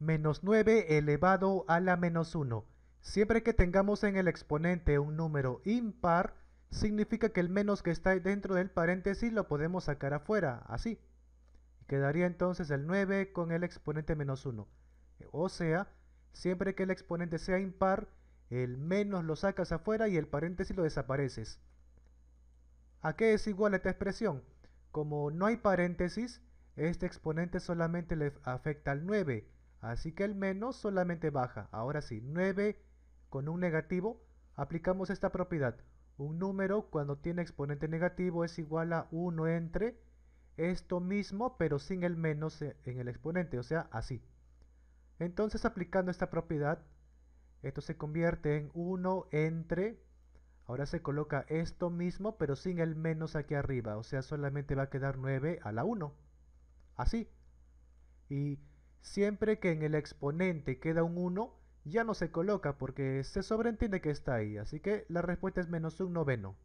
menos 9 elevado a la menos 1. Siempre que tengamos en el exponente un número impar, significa que el menos que está dentro del paréntesis lo podemos sacar afuera, así. Quedaría entonces el 9 con el exponente menos 1. O sea, siempre que el exponente sea impar, el menos lo sacas afuera y el paréntesis lo desapareces. ¿A qué es igual esta expresión? Como no hay paréntesis, este exponente solamente le afecta al 9, Así que el menos solamente baja. Ahora sí, 9 con un negativo. Aplicamos esta propiedad. Un número cuando tiene exponente negativo es igual a 1 entre esto mismo, pero sin el menos e, en el exponente, o sea, así. Entonces, aplicando esta propiedad, esto se convierte en 1 entre... Ahora se coloca esto mismo, pero sin el menos aquí arriba, o sea, solamente va a quedar 9 a la 1. Así. Y Siempre que en el exponente queda un 1, ya no se coloca porque se sobreentiende que está ahí. Así que la respuesta es menos un noveno.